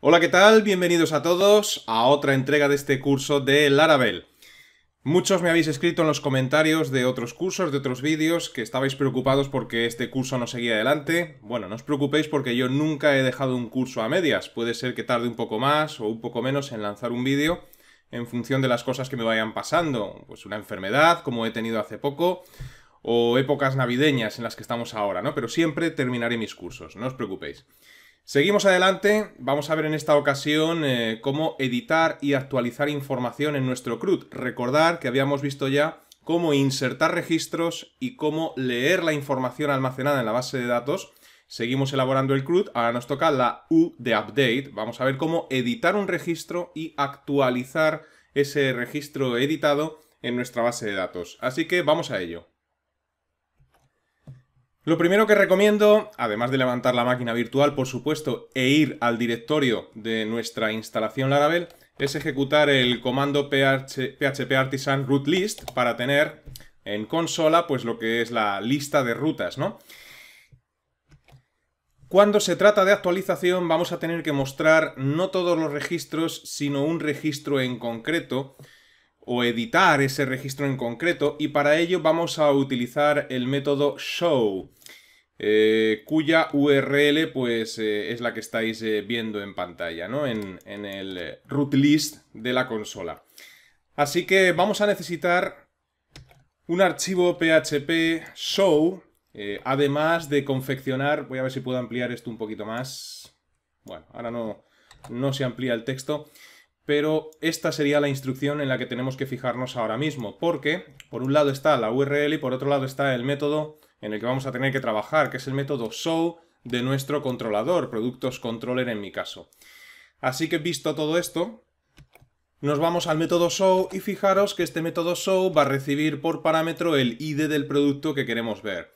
Hola, ¿qué tal? Bienvenidos a todos a otra entrega de este curso de Laravel. Muchos me habéis escrito en los comentarios de otros cursos, de otros vídeos, que estabais preocupados porque este curso no seguía adelante. Bueno, no os preocupéis porque yo nunca he dejado un curso a medias. Puede ser que tarde un poco más o un poco menos en lanzar un vídeo en función de las cosas que me vayan pasando. Pues una enfermedad, como he tenido hace poco, o épocas navideñas en las que estamos ahora, ¿no? Pero siempre terminaré mis cursos, no os preocupéis. Seguimos adelante, vamos a ver en esta ocasión eh, cómo editar y actualizar información en nuestro CRUD. Recordar que habíamos visto ya cómo insertar registros y cómo leer la información almacenada en la base de datos. Seguimos elaborando el CRUD, ahora nos toca la U de Update. Vamos a ver cómo editar un registro y actualizar ese registro editado en nuestra base de datos. Así que vamos a ello. Lo primero que recomiendo, además de levantar la máquina virtual, por supuesto, e ir al directorio de nuestra instalación Laravel, es ejecutar el comando php artisan root list para tener en consola pues lo que es la lista de rutas, Cuando se trata de actualización vamos a tener que mostrar no todos los registros, sino un registro en concreto, o editar ese registro en concreto y para ello vamos a utilizar el método show eh, cuya URL pues eh, es la que estáis eh, viendo en pantalla, ¿no? En, el root list de la consola. Así que vamos a necesitar un archivo PHP show, además de confeccionar, voy a ver si puedo ampliar esto un poquito más. Bueno, ahora no, no se amplía el texto pero esta sería la instrucción en la que tenemos que fijarnos ahora mismo, porque por un lado está la URL y por otro lado está el método en el que vamos a tener que trabajar, que es el método show de nuestro controlador, productos controller en mi caso. Así que visto todo esto, nos vamos al método show y fijaros que este método show va a recibir por parámetro el ID del producto que queremos ver.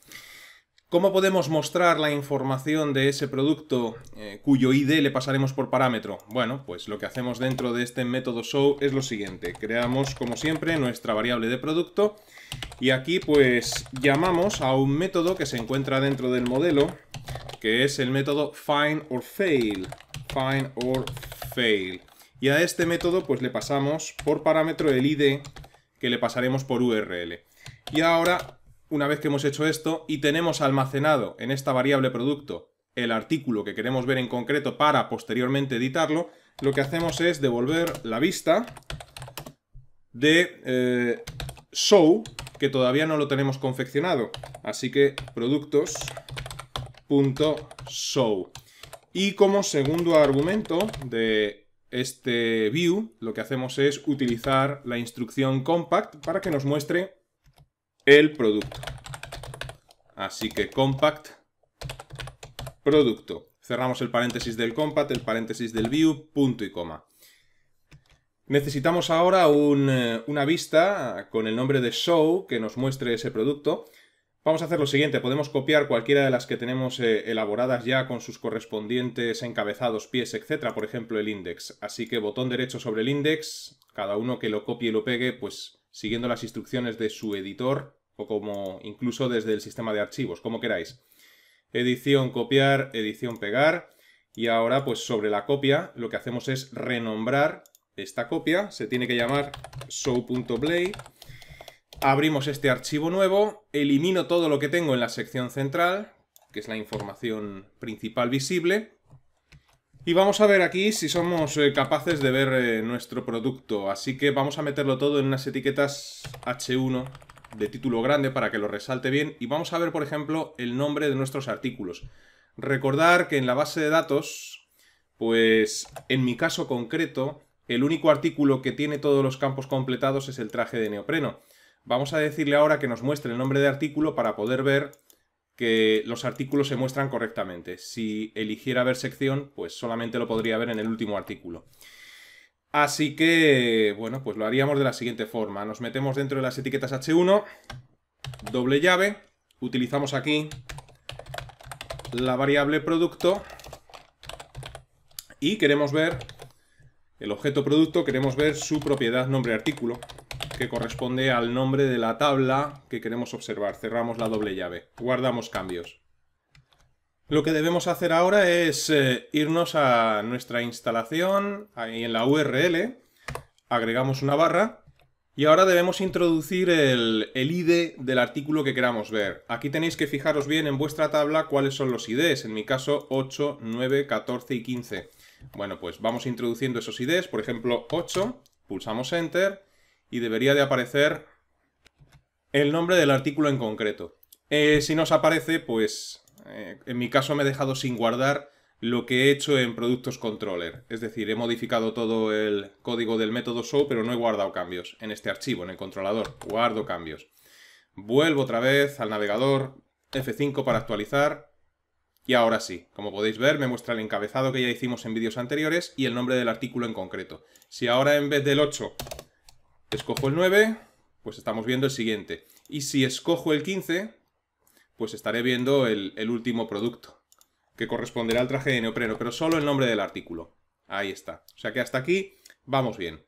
¿Cómo podemos mostrar la información de ese producto eh, cuyo ID le pasaremos por parámetro? Bueno, pues lo que hacemos dentro de este método show es lo siguiente. Creamos, como siempre, nuestra variable de producto y aquí pues llamamos a un método que se encuentra dentro del modelo que es el método find or fail. Find or fail. Y a este método pues le pasamos por parámetro el ID que le pasaremos por URL. Y ahora una vez que hemos hecho esto y tenemos almacenado en esta variable producto el artículo que queremos ver en concreto para posteriormente editarlo, lo que hacemos es devolver la vista de eh, show, que todavía no lo tenemos confeccionado. Así que productos.show. Y como segundo argumento de este view, lo que hacemos es utilizar la instrucción compact para que nos muestre el producto. Así que compact, producto. Cerramos el paréntesis del compact, el paréntesis del view, punto y coma. Necesitamos ahora un, eh, una vista con el nombre de show que nos muestre ese producto. Vamos a hacer lo siguiente, podemos copiar cualquiera de las que tenemos eh, elaboradas ya con sus correspondientes encabezados, pies, etcétera, por ejemplo el index. Así que botón derecho sobre el index, cada uno que lo copie y lo pegue, pues siguiendo las instrucciones de su editor o como incluso desde el sistema de archivos, como queráis. Edición copiar, edición pegar y ahora pues sobre la copia lo que hacemos es renombrar esta copia, se tiene que llamar show.play. Abrimos este archivo nuevo, elimino todo lo que tengo en la sección central, que es la información principal visible, y vamos a ver aquí si somos eh, capaces de ver eh, nuestro producto. Así que vamos a meterlo todo en unas etiquetas H1 de título grande para que lo resalte bien. Y vamos a ver, por ejemplo, el nombre de nuestros artículos. Recordar que en la base de datos, pues en mi caso concreto, el único artículo que tiene todos los campos completados es el traje de neopreno. Vamos a decirle ahora que nos muestre el nombre de artículo para poder ver los artículos se muestran correctamente. Si eligiera ver sección, pues solamente lo podría ver en el último artículo. Así que, bueno, pues lo haríamos de la siguiente forma. Nos metemos dentro de las etiquetas H1, doble llave, utilizamos aquí la variable producto y queremos ver el objeto producto, queremos ver su propiedad nombre artículo que corresponde al nombre de la tabla que queremos observar. Cerramos la doble llave. Guardamos cambios. Lo que debemos hacer ahora es eh, irnos a nuestra instalación, ahí en la URL, agregamos una barra y ahora debemos introducir el, el ID del artículo que queramos ver. Aquí tenéis que fijaros bien en vuestra tabla cuáles son los IDs, en mi caso 8, 9, 14 y 15. Bueno, pues vamos introduciendo esos IDs, por ejemplo 8, pulsamos Enter y debería de aparecer el nombre del artículo en concreto. Eh, si no os aparece, pues eh, en mi caso me he dejado sin guardar lo que he hecho en Productos Controller. Es decir, he modificado todo el código del método show, pero no he guardado cambios en este archivo, en el controlador. Guardo cambios. Vuelvo otra vez al navegador, F5 para actualizar. Y ahora sí, como podéis ver, me muestra el encabezado que ya hicimos en vídeos anteriores y el nombre del artículo en concreto. Si ahora en vez del 8 escojo el 9, pues estamos viendo el siguiente. Y si escojo el 15, pues estaré viendo el, último producto, que corresponderá al traje de neopreno, pero solo el nombre del artículo. Ahí está. O sea que hasta aquí vamos bien.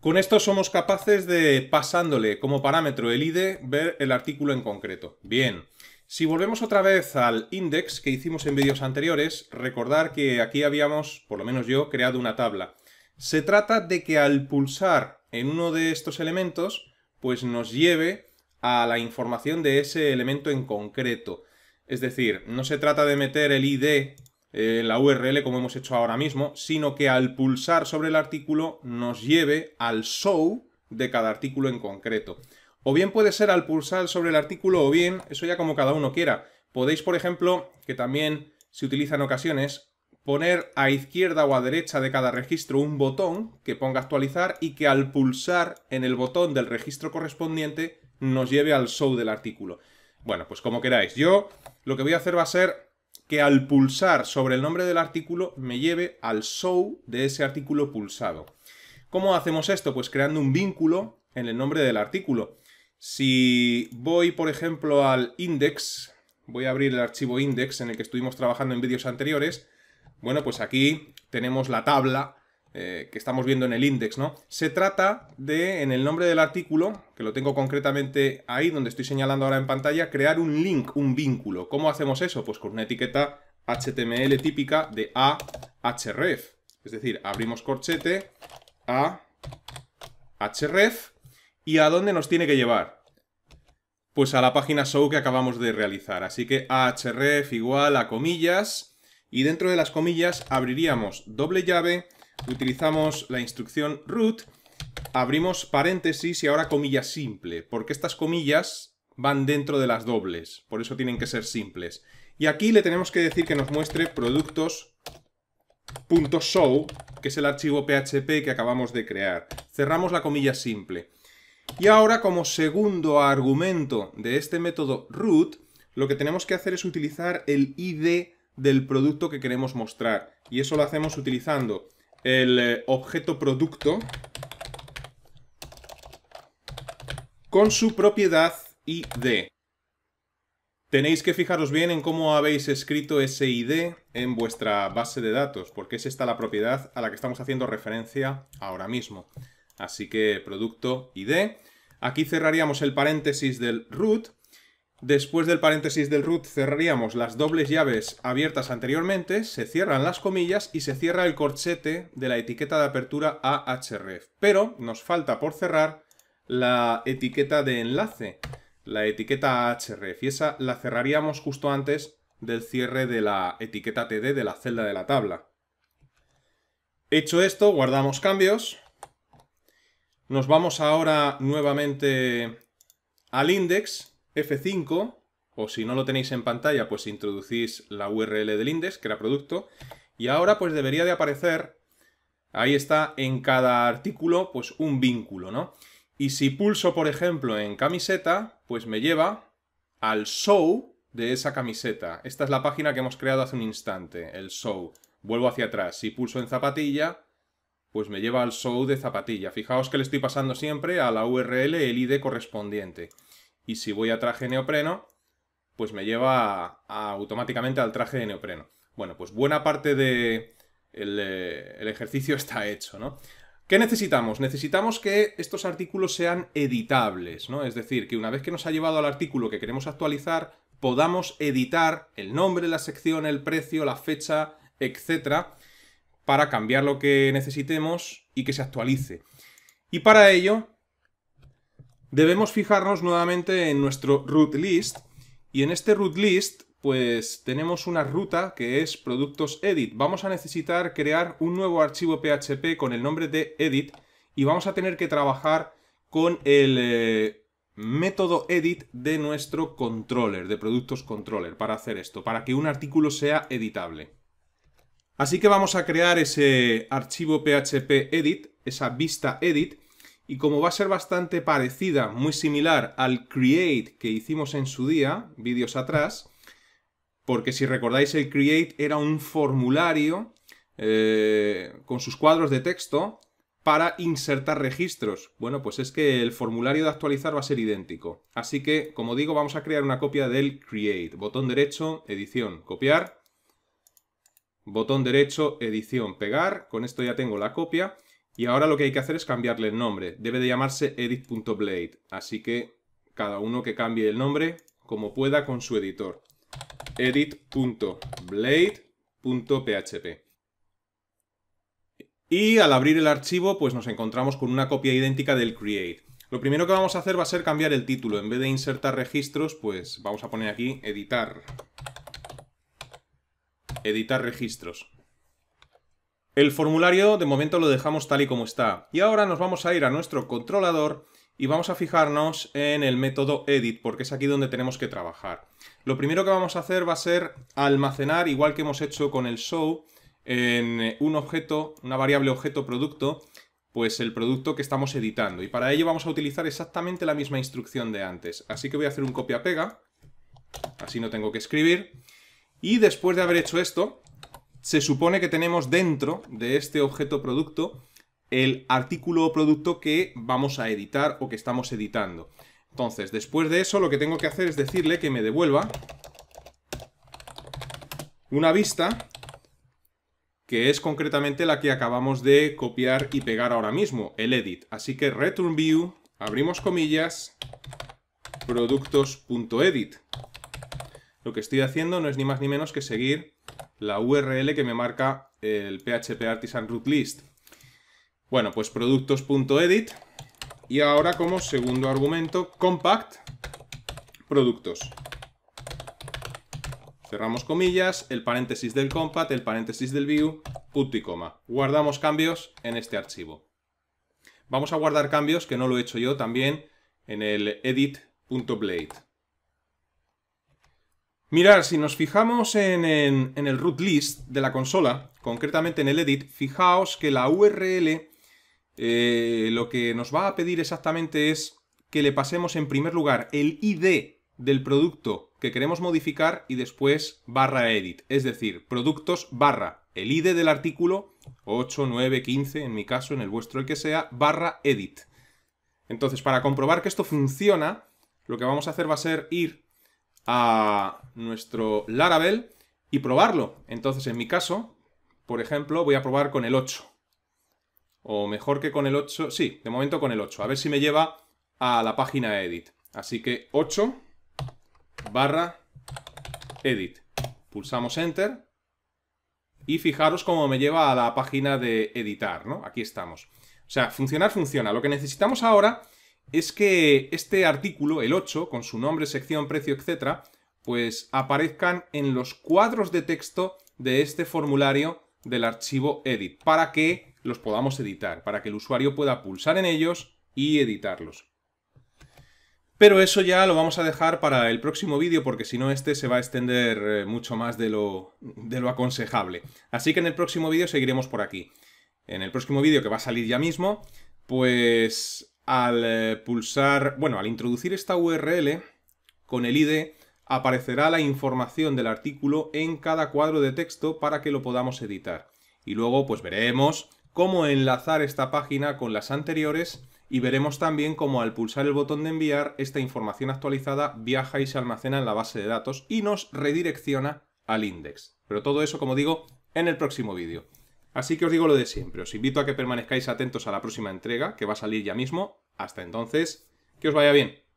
Con esto somos capaces de, pasándole como parámetro el ID, ver el artículo en concreto. Bien. Si volvemos otra vez al index que hicimos en vídeos anteriores, recordar que aquí habíamos, por lo menos yo, creado una tabla. Se trata de que al pulsar en uno de estos elementos, pues nos lleve a la información de ese elemento en concreto. Es decir, no se trata de meter el ID en eh, la URL como hemos hecho ahora mismo, sino que al pulsar sobre el artículo nos lleve al show de cada artículo en concreto. O bien puede ser al pulsar sobre el artículo o bien, eso ya como cada uno quiera. Podéis, por ejemplo, que también se utiliza en ocasiones, poner a izquierda o a derecha de cada registro un botón que ponga actualizar y que al pulsar en el botón del registro correspondiente nos lleve al show del artículo. Bueno, pues como queráis. Yo lo que voy a hacer va a ser que al pulsar sobre el nombre del artículo me lleve al show de ese artículo pulsado. ¿Cómo hacemos esto? Pues creando un vínculo en el nombre del artículo. Si voy, por ejemplo, al index, voy a abrir el archivo index en el que estuvimos trabajando en vídeos anteriores, bueno, pues aquí tenemos la tabla eh, que estamos viendo en el index, ¿no? Se trata de, en el nombre del artículo, que lo tengo concretamente ahí, donde estoy señalando ahora en pantalla, crear un link, un vínculo. ¿Cómo hacemos eso? Pues con una etiqueta HTML típica de a e Es decir, abrimos corchete a href. ¿Y a dónde nos tiene que llevar? Pues a la página show que acabamos de realizar. Así que AHREF igual a comillas y dentro de las comillas abriríamos doble llave, utilizamos la instrucción root, abrimos paréntesis y ahora comillas simple, porque estas comillas van dentro de las dobles, por eso tienen que ser simples. Y aquí le tenemos que decir que nos muestre productos.show, que es el archivo PHP que acabamos de crear. Cerramos la comilla simple. Y ahora, como segundo argumento de este método root, lo que tenemos que hacer es utilizar el id del producto que queremos mostrar. Y eso lo hacemos utilizando el eh, objeto producto con su propiedad id. Tenéis que fijaros bien en cómo habéis escrito ese id en vuestra base de datos, porque es esta la propiedad a la que estamos haciendo referencia ahora mismo. Así que producto id. Aquí cerraríamos el paréntesis del root Después del paréntesis del root cerraríamos las dobles llaves abiertas anteriormente, se cierran las comillas y se cierra el corchete de la etiqueta de apertura a href. Pero nos falta por cerrar la etiqueta de enlace, la etiqueta href, y esa la cerraríamos justo antes del cierre de la etiqueta td de la celda de la tabla. Hecho esto, guardamos cambios. Nos vamos ahora nuevamente al index F5, o si no lo tenéis en pantalla, pues introducís la URL del index, que era producto, y ahora pues debería de aparecer, ahí está, en cada artículo, pues un vínculo, ¿no? Y si pulso, por ejemplo, en camiseta, pues me lleva al show de esa camiseta. Esta es la página que hemos creado hace un instante, el show. Vuelvo hacia atrás. Si pulso en zapatilla, pues me lleva al show de zapatilla. Fijaos que le estoy pasando siempre a la URL el ID correspondiente. Y si voy a traje neopreno, pues me lleva automáticamente al traje de neopreno. Bueno, pues buena parte del de el eh, ejercicio está hecho, ¿no? ¿Qué necesitamos? Necesitamos que estos artículos sean editables, ¿no? Es decir, que una vez que nos ha llevado al artículo que queremos actualizar, podamos editar el nombre, la sección, el precio, la fecha, etc. para cambiar lo que necesitemos y que se actualice. Y para ello debemos fijarnos nuevamente en nuestro root list y en este root list pues tenemos una ruta que es productos edit. Vamos a necesitar crear un nuevo archivo PHP con el nombre de edit y vamos a tener que trabajar con el eh, método edit de nuestro controller, de productos controller, para hacer esto, para que un artículo sea editable. Así que vamos a crear ese archivo PHP edit, esa vista edit, y como va a ser bastante parecida, muy similar al create que hicimos en su día, vídeos atrás, porque si recordáis el create era un formulario eh, con sus cuadros de texto para insertar registros. Bueno, pues es que el formulario de actualizar va a ser idéntico. Así que, como digo, vamos a crear una copia del create. Botón derecho, edición, copiar. Botón derecho, edición, pegar. Con esto ya tengo la copia. Y ahora lo que hay que hacer es cambiarle el nombre. Debe de llamarse edit.blade. Así que cada uno que cambie el nombre como pueda con su editor. edit.blade.php. Y al abrir el archivo, pues nos encontramos con una copia idéntica del create. Lo primero que vamos a hacer va a ser cambiar el título. En vez de insertar registros, pues vamos a poner aquí editar. Editar registros. El formulario de momento lo dejamos tal y como está. Y ahora nos vamos a ir a nuestro controlador y vamos a fijarnos en el método edit, porque es aquí donde tenemos que trabajar. Lo primero que vamos a hacer va a ser almacenar, igual que hemos hecho con el show, en eh, un objeto, una variable objeto producto, pues el producto que estamos editando. Y para ello vamos a utilizar exactamente la misma instrucción de antes. Así que voy a hacer un copia-pega, así no tengo que escribir. Y después de haber hecho esto, se supone que tenemos dentro de este objeto producto el artículo o producto que vamos a editar o que estamos editando. Entonces, después de eso, lo que tengo que hacer es decirle que me devuelva una vista que es concretamente la que acabamos de copiar y pegar ahora mismo, el edit. Así que return view, abrimos comillas, productos.edit. Lo que estoy haciendo no es ni más ni menos que seguir la URL que me marca el PHP Artisan Root List. Bueno, pues productos.edit y ahora como segundo argumento, compact productos. Cerramos comillas, el paréntesis del compact, el paréntesis del view, punto y coma. Guardamos cambios en este archivo. Vamos a guardar cambios que no lo he hecho yo también en el edit.blade. Mirar, si nos fijamos en, el root list de la consola, concretamente en el edit, fijaos que la URL eh, lo que nos va a pedir exactamente es que le pasemos en primer lugar el ID del producto que queremos modificar y después barra edit, es decir, productos barra el ID del artículo 8, 9, 15, en mi caso, en el vuestro el que sea, barra edit. Entonces, para comprobar que esto funciona, lo que vamos a hacer va a ser ir a nuestro Laravel y probarlo. Entonces, en mi caso, por ejemplo, voy a probar con el 8. O mejor que con el 8, sí, de momento con el 8. A ver si me lleva a la página edit. Así que 8 barra edit. Pulsamos enter. Y fijaros cómo me lleva a la página de editar, ¿no? Aquí estamos. O sea, funcionar funciona. Lo que necesitamos ahora es que este artículo, el 8, con su nombre, sección, precio, etc., pues aparezcan en los cuadros de texto de este formulario del archivo edit, para que los podamos editar, para que el usuario pueda pulsar en ellos y editarlos. Pero eso ya lo vamos a dejar para el próximo vídeo porque si no este se va a extender eh, mucho más de lo, de lo aconsejable. Así que en el próximo vídeo seguiremos por aquí. En el próximo vídeo que va a salir ya mismo, pues al eh, pulsar, bueno, al introducir esta URL con el ID, aparecerá la información del artículo en cada cuadro de texto para que lo podamos editar. Y luego pues veremos cómo enlazar esta página con las anteriores y veremos también cómo al pulsar el botón de enviar esta información actualizada viaja y se almacena en la base de datos y nos redirecciona al index. Pero todo eso, como digo, en el próximo vídeo. Así que os digo lo de siempre, os invito a que permanezcáis atentos a la próxima entrega, que va a salir ya mismo, hasta entonces, que os vaya bien.